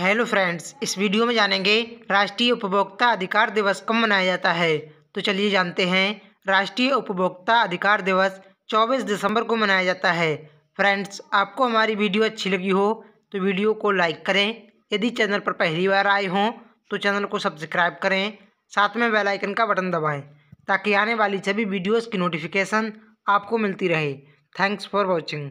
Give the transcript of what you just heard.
hello friends इस video में जानेंगे राष्ट्रीय उपभोक्ता अधिकार दिवस कब मनाया जाता है तो चलिए जानते हैं राष्ट्रीय उपभोक्ता अधिकार दिवस 24 दिसंबर को मनाया जाता है फ्रेंड्स आपको हमारी वीडियो अच्छी लगी हो तो वीडियो को लाइक करें यदि चैनल पर पहली बार आए हों तो चैनल को सब्सक्राइब करें साथ में बेलाइकन का बटन दबाएँ ताकि आने वाली सभी वीडियोज़ की नोटिफिकेशन आपको मिलती रहे थैंक्स फॉर वॉचिंग